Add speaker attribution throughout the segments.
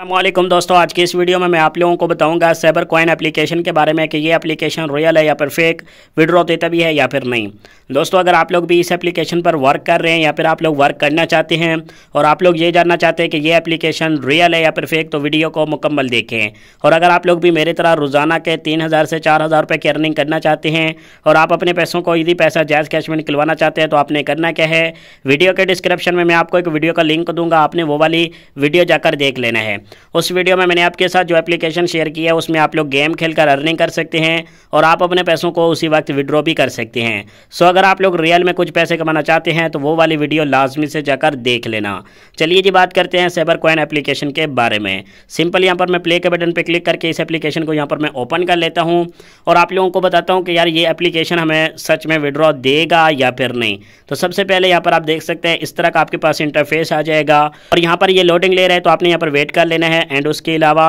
Speaker 1: अल्लाम दोस्तों आज की इस वीडियो में मैं आप लोगों को बताऊंगा साइबर कॉइन एप्लीकेशन के बारे में कि ये एप्लीकेशन रियल है या फिर फेक विड्रॉ देता भी है या फिर नहीं दोस्तों अगर आप लोग भी इस एप्लीकेशन पर वर्क कर रहे हैं या फिर आप लोग वर्क करना चाहते हैं और आप लोग ये जानना चाहते हैं कि ये एप्लीकेशन रियल है या फिर फेक तो वीडियो को मुकम्मल देखें और अगर आप लोग भी मेरी तरह रोज़ाना के तीन से चार हज़ार की अर्निंग करना चाहते हैं और आप अपने पैसों को यदि पैसा जायज़ कैश में निकलवाना चाहते हैं तो आपने करना क्या है वीडियो के डिस्क्रिप्शन में मैं आपको एक वीडियो का लिंक दूंगा आपने वो वाली वीडियो जाकर देख लेना है उस वीडियो में मैंने आपके साथ जो एप्लीकेशन शेयर किया है उसमें आप लोग गेम खेल कर अर्निंग कर सकते हैं और आप अपने पैसों को उसी वक्त विड्रॉ भी कर सकते हैं सो अगर आप लोग रियल में कुछ पैसे कमाना चाहते हैं तो वो वाली वीडियो लाजमी से जाकर देख लेना चलिए जी बात करते हैं सेबर कॉइन एप्लीकेशन के बारे में सिंपल यहाँ पर मैं प्ले के बटन पर क्लिक करके इस एप्लीकेशन को यहाँ पर मैं ओपन कर लेता हूँ और आप लोगों को बताता हूँ कि यार ये एप्लीकेशन हमें सच में विड्रॉ देगा या फिर नहीं तो सबसे पहले यहाँ पर आप देख सकते हैं इस तरह का आपके पास इंटरफेस आ जाएगा और यहाँ पर ये लोडिंग ले रहे हैं तो आपने यहाँ पर वेट कर लेना है एंड उसके अलावा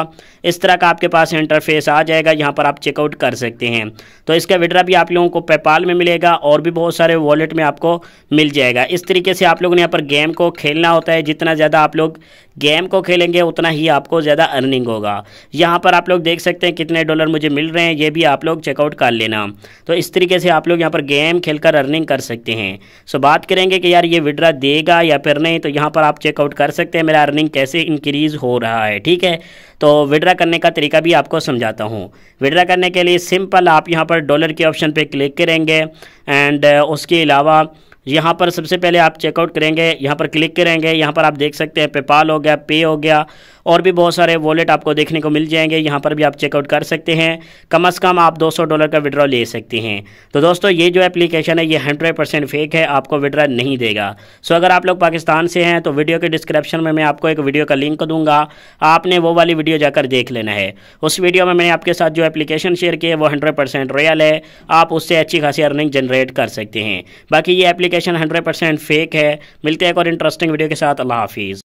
Speaker 1: इस तरह का आपके पास इंटरफेस आ जाएगा यहाँ पर आप चेकआउट कर सकते हैं तो इसका विड्रा भी आप लोगों को पेपाल में मिलेगा और भी बहुत सारे वॉलेट में आपको मिल जाएगा इस तरीके से आप लोगों ने यहाँ पर गेम को खेलना होता है जितना ज़्यादा आप लोग गेम को खेलेंगे उतना ही आपको ज़्यादा अर्निंग होगा यहाँ पर आप लोग देख सकते हैं कितने डॉलर मुझे मिल रहे हैं ये भी आप लोग चेकआउट कर लेना तो इस तरीके से आप लोग यहाँ पर गेम खेलकर अर्निंग कर सकते हैं सो बात करेंगे कि यार ये विड्रा देगा या फिर नहीं तो यहाँ पर आप चेकआउट कर सकते हैं मेरा अर्निंग कैसे इंक्रीज़ हो रहा रहा है ठीक है तो विड्रा करने का तरीका भी आपको समझाता हूँ विड्रा करने के लिए सिंपल आप यहाँ पर डॉलर के ऑप्शन पर क्लिक करेंगे एंड uh, उसके अलावा यहाँ पर सबसे पहले आप चेकआउट करेंगे यहाँ पर क्लिक करेंगे यहाँ पर आप देख सकते हैं पेपाल हो गया पे हो गया और भी बहुत सारे वॉलेट आपको देखने को मिल जाएंगे यहाँ पर भी आप चेकआउट कर सकते हैं कम अज़ कम आप 200 डॉलर का विड्रॉ ले सकते हैं तो दोस्तों ये जो एप्लीकेशन है ये हंड्रेड परसेंट फेक है आपको विड्रॉ नहीं देगा सो अगर आप लोग पाकिस्तान से हैं तो वीडियो के डिस्क्रिप्शन में मैं आपको एक वीडियो का लिंक दूंगा आपने वो वाली वीडियो जाकर देख लेना है उस वीडियो में मैंने आपके साथ जो एप्लीकेशन शेयर किया है वो हंड्रेड रियल है आप उससे अच्छी खासी अर्निंग जनरेट कर सकते हैं बाकी ये एप्लीकेशन एप्लीकेशन 100% फेक है मिलते हैं एक और इंटरेस्टिंग वीडियो के साथ अल्लाह हाफिज़